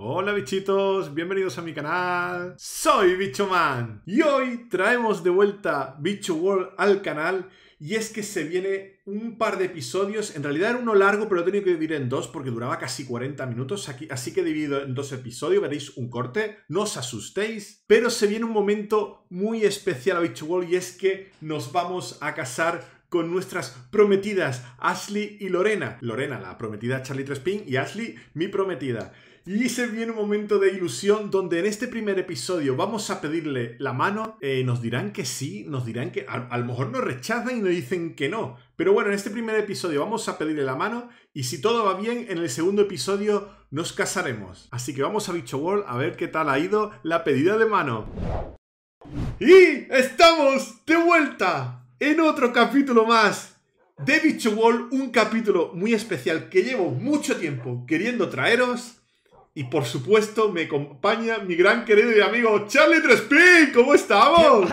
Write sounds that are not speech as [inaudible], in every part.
Hola bichitos, bienvenidos a mi canal. Soy Bichoman y hoy traemos de vuelta Bicho World al canal y es que se viene un par de episodios, en realidad era uno largo, pero lo he que dividir en dos porque duraba casi 40 minutos, así que dividido en dos episodios, veréis un corte, no os asustéis, pero se viene un momento muy especial a Bicho World y es que nos vamos a casar con nuestras prometidas Ashley y Lorena. Lorena, la prometida Charlie Trespin, y Ashley, mi prometida. Y se viene un momento de ilusión donde en este primer episodio vamos a pedirle la mano. Eh, nos dirán que sí, nos dirán que a, a lo mejor nos rechazan y nos dicen que no. Pero bueno, en este primer episodio vamos a pedirle la mano y si todo va bien, en el segundo episodio nos casaremos. Así que vamos a Bicho World a ver qué tal ha ido la pedida de mano. ¡Y estamos de vuelta! en otro capítulo más de Bicho Wall, un capítulo muy especial que llevo mucho tiempo queriendo traeros. Y por supuesto, me acompaña mi gran querido y amigo Charlie Trespin. ¿Cómo estamos?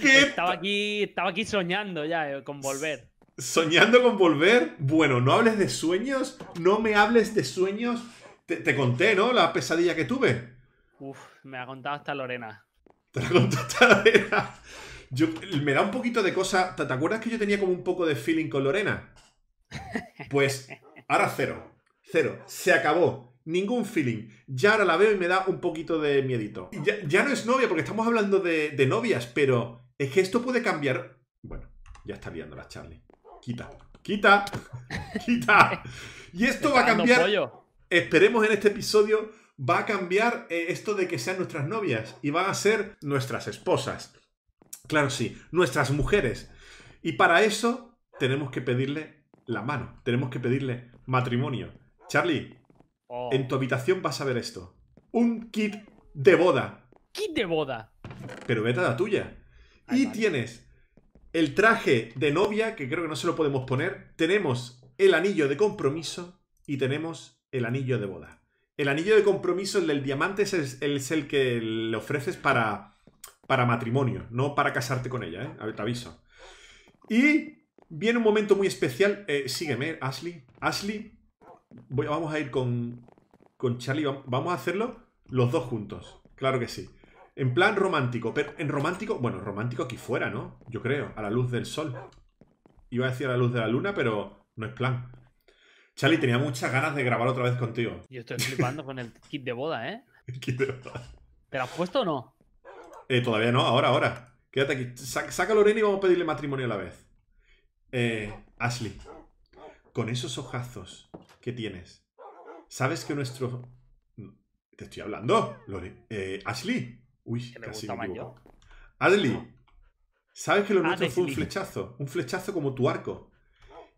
Pues estaba, aquí, estaba aquí soñando ya eh, con volver. ¿Soñando con volver? Bueno, no hables de sueños, no me hables de sueños. Te, te conté, ¿no? La pesadilla que tuve. Uf, me ha contado hasta Lorena. Te la contó hasta Lorena. Yo, me da un poquito de cosa. ¿Te, acuerdas que yo tenía como un poco de feeling con Lorena? Pues ahora cero. Cero. Se acabó ningún feeling. Ya ahora la veo y me da un poquito de miedito. Ya, no es novia, porque estamos hablando de, novias, pero es que esto puede cambiar. Bueno, ya está liando la Charlie. Quita, quita, [laughs] quita. Y esto va a cambiar. Esperemos en este episodio. Va a cambiar eh, esto de que sean nuestras novias y van a ser nuestras esposas claro sí, nuestras mujeres. Y para eso tenemos que pedirle la mano, tenemos que pedirle matrimonio. Charlie, oh. en tu habitación vas a ver esto. Un kit de boda. Kit de boda. Pero vete a la tuya. y tienes el traje de novia, que creo que no se lo podemos poner. Tenemos el anillo de compromiso y tenemos el anillo de boda. El anillo de compromiso, el del diamante, es el que le ofreces para para matrimonio, no para casarte con ella, ¿eh? A ver, te aviso. Y viene un momento muy especial. Eh, sígueme, Ashley. Ashley, vamos a ir con, con Charlie. Vamos a hacerlo los dos juntos. Claro que sí. En plan romántico, en romántico, bueno, romántico aquí fuera, ¿no? Yo creo, a la luz del sol. Iba a decir a la luz de la luna, pero no es plan. Charlie, tenía muchas ganas de grabar otra vez contigo. Yo estoy flipando con el kit de boda, ¿eh? [laughs] El kit de boda. ¿Te lo has puesto o no? Eh, todavía no, ahora, ahora. Quédate aquí. Saca, a Lorena y vamos a pedirle matrimonio a la vez. Eh, Ashley, con esos ojazos que tienes, ¿sabes que nuestro... Te estoy hablando, Lore. Eh, Ashley. Uy, casi me Ashley, ¿sabes que lo ah, nuestro fue un flechazo? Un flechazo como tu arco.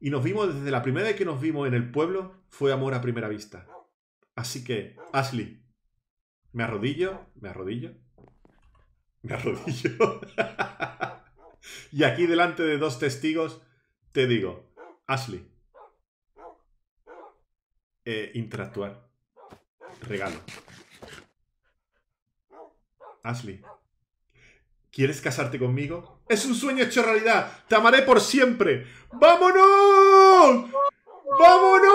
Y nos vimos desde la primera vez que nos vimos en el pueblo, fue amor a primera vista. Así que, Ashley, me arrodillo, me arrodillo me arrodillo. [laughs] y aquí delante de dos testigos te digo, Ashley, eh, interactuar. Regalo. Ashley, ¿quieres casarte conmigo? Es un sueño hecho realidad. Te amaré por siempre. ¡Vámonos! ¡Vámonos!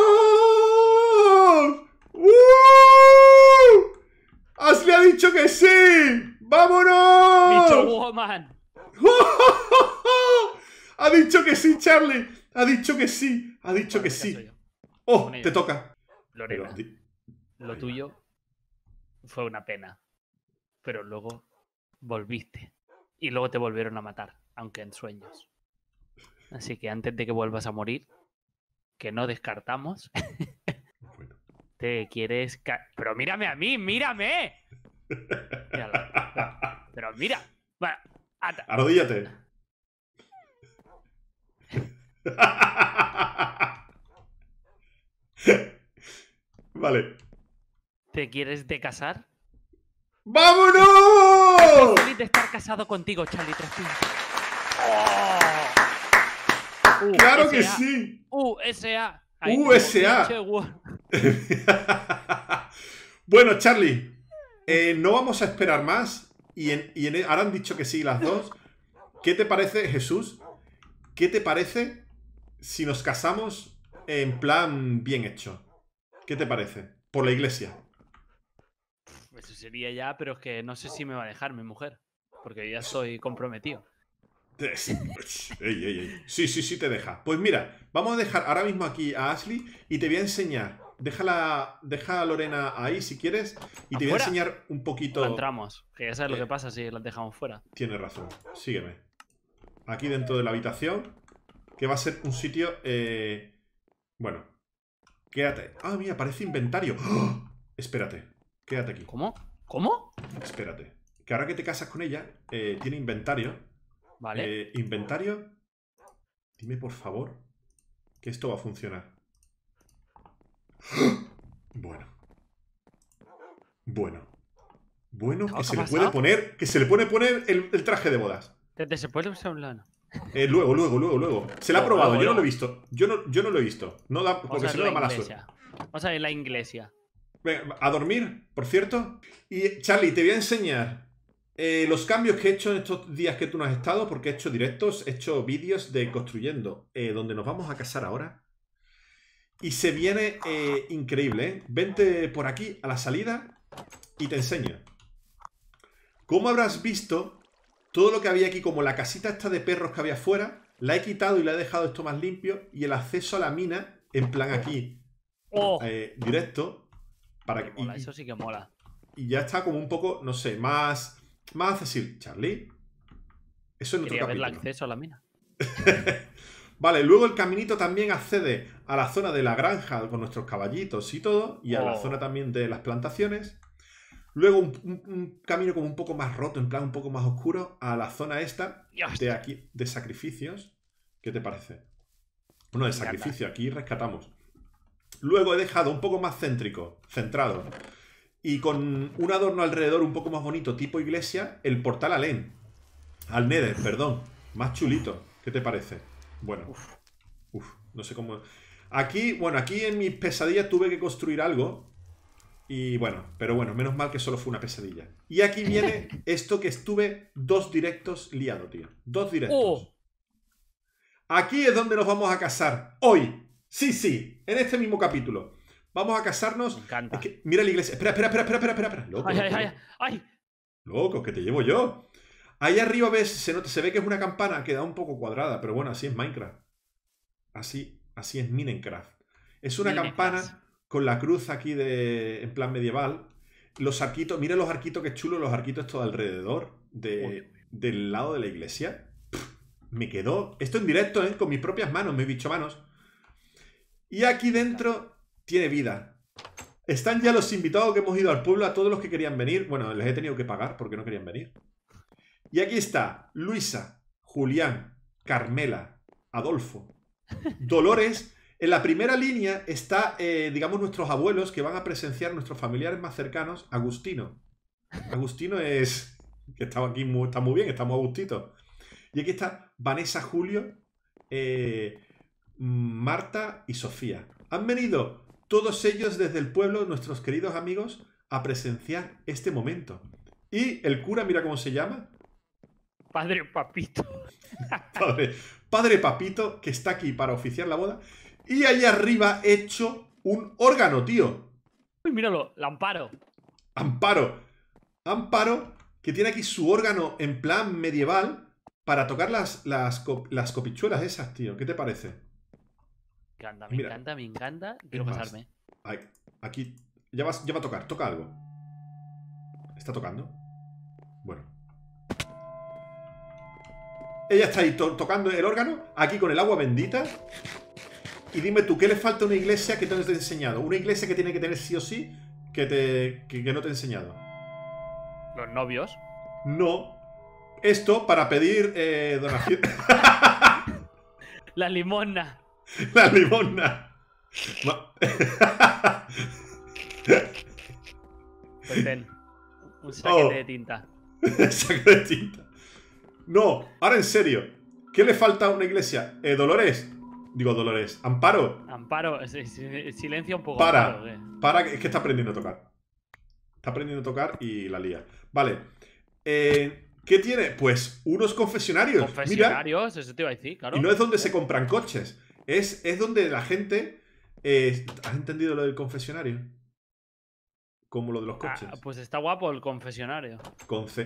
¡Uh! ¡Ashley ha dicho que sí! ¡Vámonos! Woman. [laughs] ha dicho que sí, Charlie. Ha dicho que sí. Ha dicho que sí. Oh, te toca. Lorena, lo tuyo fue una pena. Pero luego volviste. Y luego te volvieron a matar, aunque en sueños. Así que antes de que vuelvas a morir, que no descartamos, [laughs] te quieres... Pero mírame a mí, mírame. Pero mira. Bueno, Arrodíllate. vale. ¿Te quieres de casar? ¡Vámonos! Estoy feliz de estar casado contigo, Charlie oh. Uh, ¡Claro que sí! USA. Uh, USA. Uh, [laughs] bueno, Charlie, eh, no vamos a esperar más. Y, e, ahora han dicho que sí las dos. ¿Qué te parece, Jesús? ¿Qué te parece si nos casamos en plan bien hecho? ¿Qué te parece? Por la iglesia. Eso sería ya, pero es que no sé si me va a dejar mi mujer. Porque ya soy comprometido. Sí, sí, sí te deja. Pues mira, vamos a dejar ahora mismo aquí a Ashley y te voy a enseñar déjala, deja a Lorena ahí si quieres y te voy a enseñar un poquito. entramos, que ya sabes lo que eh. pasa si las dejamos fuera. Tienes razón, sígueme. Aquí dentro de la habitación, que va a ser un sitio. Eh, bueno, quédate. Ah, mira, Parece inventario. ¡Oh! Espérate, quédate aquí. ¿Cómo? ¿Cómo? Espérate. Que ahora que te casas con ella, eh, tiene inventario. Vale. inventario. Dime por favor que esto va a funcionar. [gasps] Bueno. Bueno. Bueno, que se le puede poner. Que se le puede poner el, traje de bodas. Desde se puede usar un lano. luego, luego, luego, luego. Se la ha probado, yo no lo he visto. Yo no, yo no lo he visto. No da, porque si no da mala Vamos a la iglesia. a dormir, por cierto. Y Charlie, te voy a enseñar eh, los cambios que he hecho en estos días que tú no has estado, porque he hecho directos, he hecho vídeos de construyendo, eh, donde nos vamos a casar ahora. Y se viene eh, increíble, ¿eh? Vente por aquí a la salida y te enseño. Como habrás visto, todo lo que había aquí, como la casita esta de perros que había afuera, la he quitado y la he dejado esto más limpio. Y el acceso a la mina, en plan aquí, oh. eh, directo. Para que, eso sí que mola. Y ya está como un poco, no sé, más, más accesible. Charlie, eso no otro el acceso a la mina. [laughs] Vale, luego el caminito también accede a la zona de la granja con nuestros caballitos y todo, y a la oh. zona también de las plantaciones. Luego un, camino como un poco más roto, en plan un poco más oscuro, a la zona esta de aquí, de sacrificios. ¿Qué te parece? Bueno, de sacrificio, aquí rescatamos. Luego he dejado un poco más céntrico, centrado, y con un adorno alrededor un poco más bonito, tipo iglesia, el portal Alén. Al perdón. Más chulito. ¿Qué te parece? Bueno, uf, no sé cómo... Aquí, bueno, aquí en mis pesadillas tuve que construir algo. Y bueno, pero bueno, menos mal que solo fue una pesadilla. Y aquí viene [laughs] esto que estuve dos directos liado, tío. Dos directos. Oh. Aquí es donde nos vamos a casar. Hoy. Sí, sí. En este mismo capítulo. Vamos a casarnos. encanta. mira la iglesia. Espera, espera, espera, espera, espera, espera. Loco, ay, Ay, ay, ay. Loco, que te llevo yo. Ahí arriba ves, se, se ve que es una campana que da un poco cuadrada, pero bueno, así es Minecraft. Así, así es Minecraft. Es una campana con la cruz aquí en plan medieval. Los arquitos, mira los arquitos que chulo los arquitos todo alrededor del lado de la iglesia. me quedó, esto en directo, ¿eh? con mis propias manos, mis bicho manos. Y aquí dentro tiene vida. Están ya los invitados que hemos ido al pueblo, a todos los que querían venir. Bueno, les he tenido que pagar porque no querían venir. Y aquí está Luisa, Julián, Carmela, Adolfo, Dolores. En la primera línea está, eh, digamos, nuestros abuelos que van a presenciar nuestros familiares más cercanos, Agustino. Agustino es... que está aquí, está muy bien, estamos a gustito. Y aquí está Vanessa, Julio, eh, Marta y Sofía. Han venido todos ellos desde el pueblo, nuestros queridos amigos, a presenciar este momento. Y el cura, mira cómo se llama, Padre Papito. [laughs] padre, Papito, que está aquí para oficiar la boda. Y ahí arriba hecho un órgano, tío. Uy, míralo, la Amparo. Amparo. Amparo, que tiene aquí su órgano en plan medieval para tocar las, las, copichuelas esas, tío. ¿Qué te parece? Me encanta, me encanta, me encanta. Quiero pasarme. aquí. Ya, vas, ya va a tocar, toca algo. ¿Está tocando? Bueno. Ella está ahí tocando el órgano, aquí con el agua bendita. Y dime tú, ¿qué le falta a una iglesia que no te he enseñado? Una iglesia que tiene que tener sí o sí que, te, que, no te he enseñado. ¿Los novios? No. Esto para pedir eh, donación. [laughs] La limona. [laughs] La limona. Pues un saco oh. de tinta. [laughs] de tinta. No, ahora en serio. ¿Qué le falta a una iglesia? Eh, Dolores. Digo, Dolores. Amparo. Amparo, Silencio un poco. Para. Eh. Para, es que está aprendiendo a tocar. Está aprendiendo a tocar y la lía. Vale. Eh, ¿Qué tiene? Pues unos confesionarios. Confesionarios, eso te iba a decir, claro. Y no es donde se compran coches. Es, es donde la gente. ¿Has entendido lo del confesionario? Como lo de los ah, coches. pues está guapo el confesionario.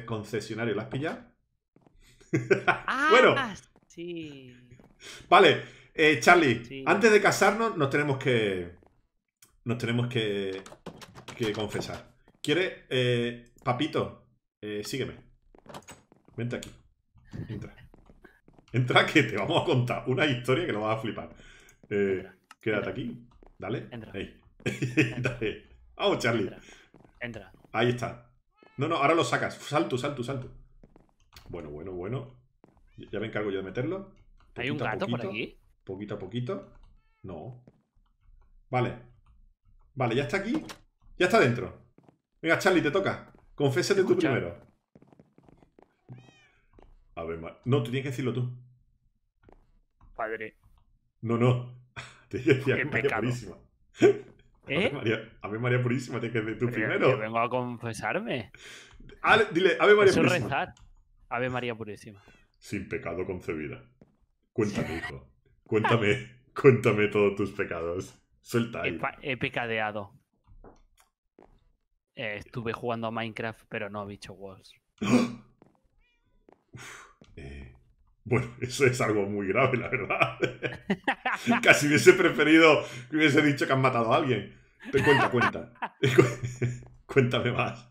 concesionario, ¿lo has pillado? [laughs] Ah, bueno. Vale, eh, Charlie, antes de casarnos nos tenemos que... Nos tenemos que, que confesar. ¿Quieres... Eh, papito, eh, sígueme. Vente aquí. Entra. Entra que te vamos a contar una historia que nos vas a flipar. Eh, quédate aquí. Dale. Entra. [laughs] Dale. Vamos, Charlie. Entra. Ahí está. No, no, ahora lo sacas. Salto, salto, salto. Bueno, bueno, bueno. Ya me encargo yo de meterlo. ¿Hay un gato por aquí? Poquito a poquito. No. Vale. Vale, ya está aquí. Ya está dentro. Venga, Charlie, te toca. Confésate tú primero. A ver, no, tú tienes que decirlo tú. Padre. No, no. [laughs] Te decía. que era Purísima. ¿Eh? A, María, a María Purísima tienes que decir tú primero. vengo a confesarme. dile, a ver María Eso Purísima. Ave María Purísima. Sin pecado concebida. Cuéntame, [laughs] hijo. Cuéntame, cuéntame todos tus pecados. Suelta He, pecadeado. Eh, estuve jugando a Minecraft, pero no a Bicho Wars. [gasps] Eh, bueno, eso es algo muy grave, la verdad. [laughs] [laughs] Casi hubiese preferido que hubiese dicho que han matado a alguien. Te cuenta, cuenta. Cuéntame más.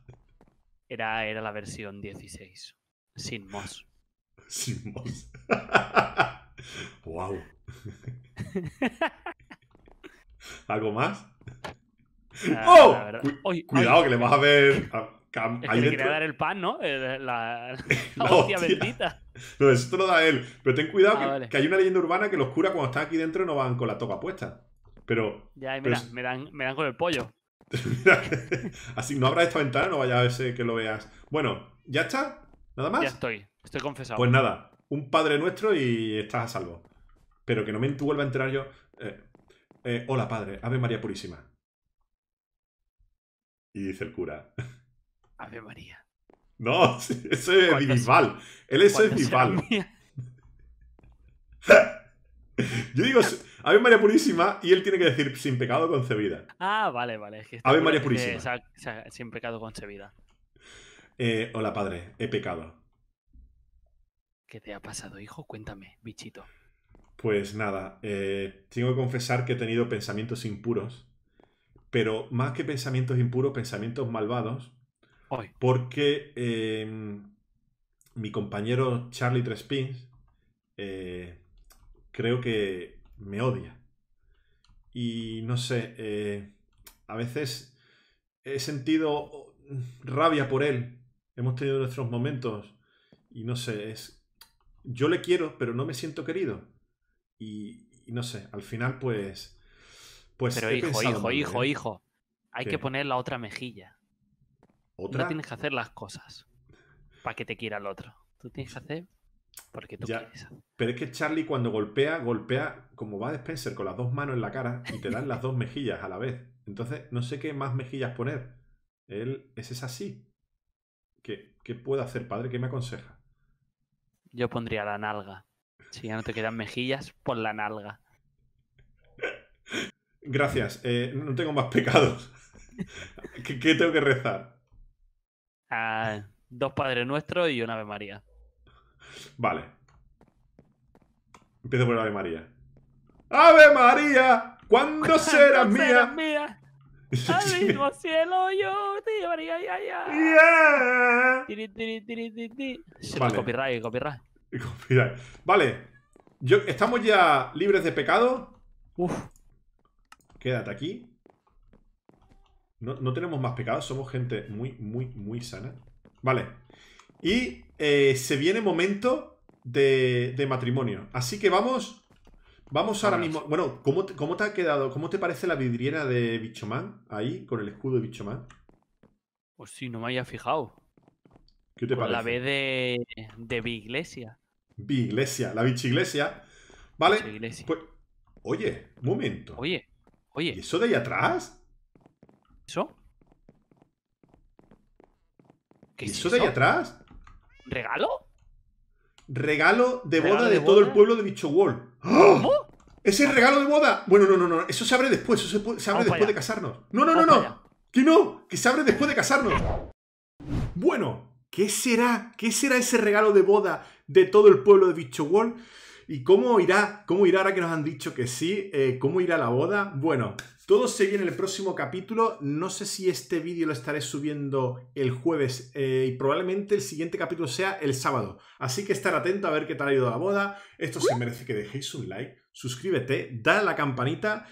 Era, era la versión 16. Sin mos. Sin mos. wow. [laughs] ¿Algo más? Ah, ¡Oh! cuidado, que le vas a ver. que le dar el pan, ¿no? Eh, la, [laughs] bendita. No, eso te lo da él. Pero ten cuidado ah, que, hay una leyenda urbana que los curas cuando están aquí dentro no van con la toca puesta. Pero. Ya, mira, me, dan, con el pollo. [laughs] Así no abras esta ventana, no vaya a ver que lo veas. Bueno, ya está. ¿Nada más? Ya estoy, estoy confesado. Pues nada, un padre nuestro y estás a salvo. Pero que no me vuelva a enterar yo. Eh, eh, hola, padre, Ave María Purísima. Y dice el cura. Ave María. No, [laughs] eso es divinal. Él es divinal. [laughs] Yo digo Ave María Purísima y él tiene que decir sin pecado concebida. Ah, vale, vale. Ave María Purísima. sin pecado concebida. Eh, hola padre, he pecado. ¿Qué te ha pasado, hijo? Cuéntame, bichito. Pues nada, eh, tengo que confesar que he tenido pensamientos impuros, pero más que pensamientos impuros, pensamientos malvados, porque eh, mi compañero Charlie Trespins creo que me odia. Y no sé, a veces he sentido rabia por él, hemos tenido nuestros momentos y no sé, es... Yo le quiero, pero no me siento querido. Y, no sé, al final pues... pues pero hijo, hijo, hijo, hijo. Hay que poner la otra mejilla. ¿Otra? No tienes que hacer las cosas para que te quiera el otro. Tú tienes que hacer porque tú quieres. Pero es que Charlie cuando golpea, golpea como va a Spencer con las dos manos en la cara y te dan las dos mejillas a la vez. Entonces, no sé qué más mejillas poner. Él, ese es así. ¿Qué, puedo hacer, padre? ¿Qué me aconseja? Yo pondría la nalga. Si ya no te quedan mejillas, pon la nalga. [laughs] Gracias. Eh, no tengo más pecados. [laughs] ¿Qué, tengo que rezar? Ah, dos Padres Nuestros y una Ave María. Vale. Empiezo por la Ave María. ¡Ave María! ¿Cuándo, [laughs] ¿Cuándo serás, mía? Al [laughs] mismo cielo yo te llevaría ya, ya. Yeah. Tiri, tiri, tiri, vale. Copyright, copyright. Copyright. Vale. Yo, ¿Estamos ya libres de pecado? Uf. Quédate aquí. No, no tenemos más pecados, somos gente muy, muy, muy sana. Vale. Y eh, se viene momento de, de matrimonio. Así que vamos Vamos ahora mismo. Bueno, ¿cómo te, ¿cómo te, ha quedado? ¿Cómo te parece la vidriera de Bichoman ahí, con el escudo de Bichoman? Pues si no me haya fijado. ¿Qué te parece? La B de, de Biglesia. Biglesia, la Bichiglesia. ¿Vale? Pues, oye, un momento. Oye, oye. ¿Y eso de ahí atrás? ¿Eso? ¿Qué es eso, eso de ahí atrás? ¿Regalo? Regalo de boda de, todo el pueblo de World. ¡Oh! ¡Es el regalo de boda! Bueno, no, no, no. Eso se abre después. Eso se, abre después de casarnos. No, no, no, no. Que no. Que se abre después de casarnos. Bueno, ¿qué será? ¿Qué será ese regalo de boda de todo el pueblo de Bicho World? ¿Y cómo irá? ¿Cómo irá ahora que nos han dicho que sí? Eh, ¿Cómo irá la boda? Bueno, todo se viene en el próximo capítulo. No sé si este vídeo lo estaré subiendo el jueves eh, y probablemente el siguiente capítulo sea el sábado. Así que estar atento a ver qué tal ha ido la boda. Esto se merece que dejéis un like, suscríbete, dale a la campanita.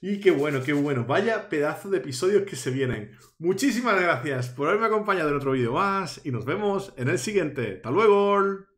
Y qué bueno, qué bueno. Vaya pedazo de episodios que se vienen. Muchísimas gracias por haberme acompañado en otro vídeo más y nos vemos en el siguiente. ¡Hasta luego!